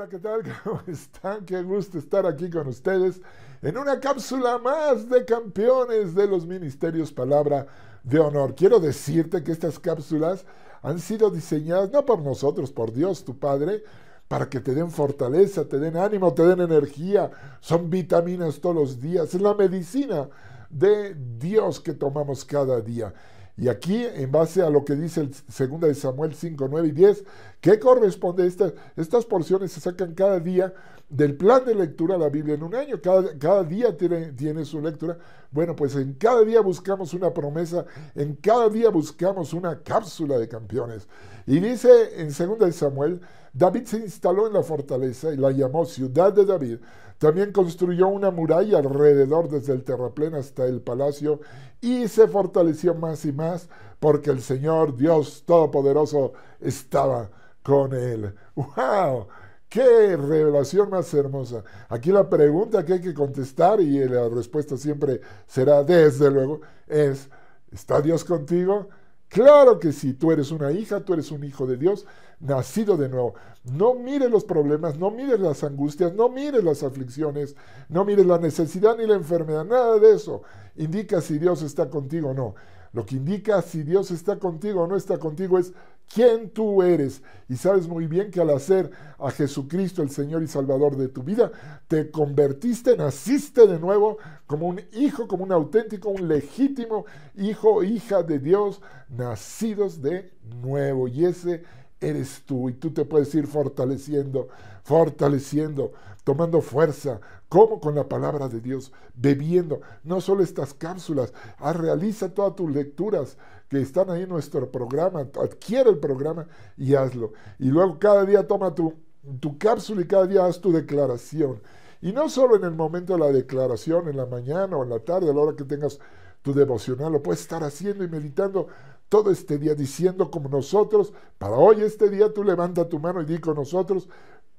Hola, ¿qué tal? ¿Cómo están? Qué gusto estar aquí con ustedes en una cápsula más de campeones de los ministerios Palabra de Honor. Quiero decirte que estas cápsulas han sido diseñadas no por nosotros, por Dios, tu Padre, para que te den fortaleza, te den ánimo, te den energía. Son vitaminas todos los días. Es la medicina de Dios que tomamos cada día. Y aquí, en base a lo que dice el 2 de Samuel 5, 9 y 10, ¿qué corresponde? estas porciones se sacan cada día del plan de lectura de la Biblia en un año. Cada, día tiene, tiene, su lectura. Bueno, pues en cada día buscamos una promesa, en cada día buscamos una cápsula de campeones. Y dice en Segunda de Samuel David se instaló en la fortaleza y la llamó Ciudad de David. También construyó una muralla alrededor desde el terraplén hasta el palacio y se fortaleció más y más porque el Señor Dios Todopoderoso estaba con él. ¡Wow! ¡Qué revelación más hermosa! Aquí la pregunta que hay que contestar y la respuesta siempre será desde luego es, ¿está Dios contigo? Claro que sí, tú eres una hija, tú eres un hijo de Dios, nacido de nuevo. No mires los problemas, no mires las angustias, no mires las aflicciones, no mires la necesidad ni la enfermedad, nada de eso. Indica si Dios está contigo o no. Lo que indica si Dios está contigo o no está contigo es quién tú eres. Y sabes muy bien que al hacer a Jesucristo el Señor y Salvador de tu vida, te convertiste, naciste de nuevo como un hijo, como un auténtico, un legítimo hijo, hija de Dios, nacidos de nuevo. Y ese eres tú y tú te puedes ir fortaleciendo, fortaleciendo, tomando fuerza, como con la palabra de Dios, bebiendo no solo estas cápsulas, ah, realiza todas tus lecturas que están ahí en nuestro programa, adquiere el programa y hazlo. Y luego cada día toma tu, tu cápsula y cada día haz tu declaración. Y no solo en el momento de la declaración, en la mañana o en la tarde, a la hora que tengas tu devocional, lo puedes estar haciendo y meditando todo este día diciendo como nosotros, para hoy este día tú levanta tu mano y di con nosotros,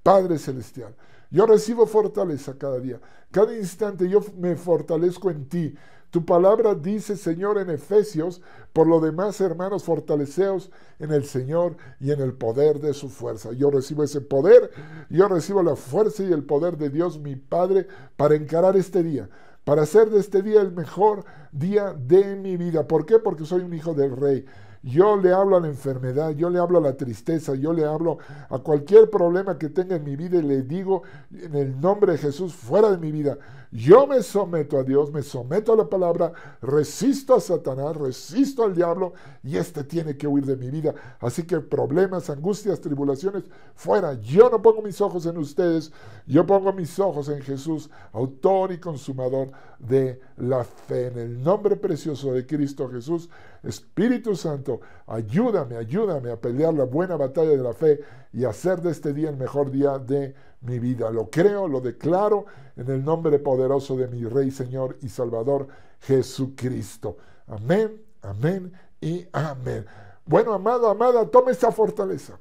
Padre Celestial. Yo recibo fortaleza cada día, cada instante yo me fortalezco en ti. Tu palabra dice, Señor, en Efesios, por lo demás, hermanos, fortaleceos en el Señor y en el poder de su fuerza. Yo recibo ese poder, yo recibo la fuerza y el poder de Dios, mi Padre, para encarar este día, para hacer de este día el mejor, día de mi vida. ¿Por qué? Porque soy un hijo del rey. Yo le hablo a la enfermedad, yo le hablo a la tristeza, yo le hablo a cualquier problema que tenga en mi vida y le digo en el nombre de Jesús, fuera de mi vida. Yo me someto a Dios, me someto a la palabra, resisto a Satanás, resisto al diablo y este tiene que huir de mi vida. Así que problemas, angustias, tribulaciones, fuera. Yo no pongo mis ojos en ustedes, yo pongo mis ojos en Jesús, autor y consumador de la fe en el nombre precioso de Cristo Jesús. Espíritu Santo, ayúdame, ayúdame a pelear la buena batalla de la fe y hacer de este día el mejor día de mi vida. Lo creo, lo declaro en el nombre poderoso de mi Rey, Señor y Salvador Jesucristo. Amén, amén y amén. Bueno, amado, amada, toma esta fortaleza.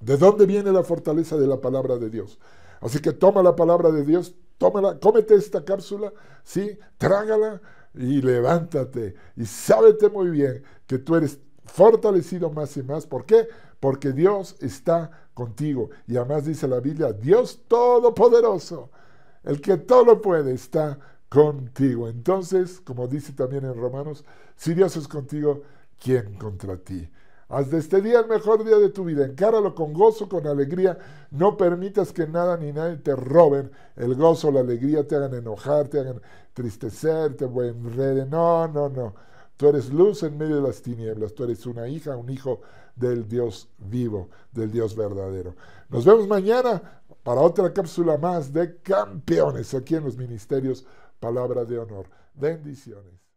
¿De dónde viene la fortaleza de la palabra de Dios? Así que toma la palabra de Dios, tómala, cómete esta cápsula, ¿sí? Trágala, y levántate y sábete muy bien que tú eres fortalecido más y más. ¿Por qué? Porque Dios está contigo. Y además dice la Biblia, Dios todopoderoso, el que todo lo puede, está contigo. Entonces, como dice también en Romanos, si Dios es contigo, ¿quién contra ti? Haz de este día el mejor día de tu vida. Encáralo con gozo, con alegría. No permitas que nada ni nadie te roben el gozo, la alegría, te hagan enojar, te hagan tristecer, te enreden. No, no, no. Tú eres luz en medio de las tinieblas. Tú eres una hija, un hijo del Dios vivo, del Dios verdadero. Nos vemos mañana para otra cápsula más de campeones aquí en los ministerios. Palabra de honor. Bendiciones.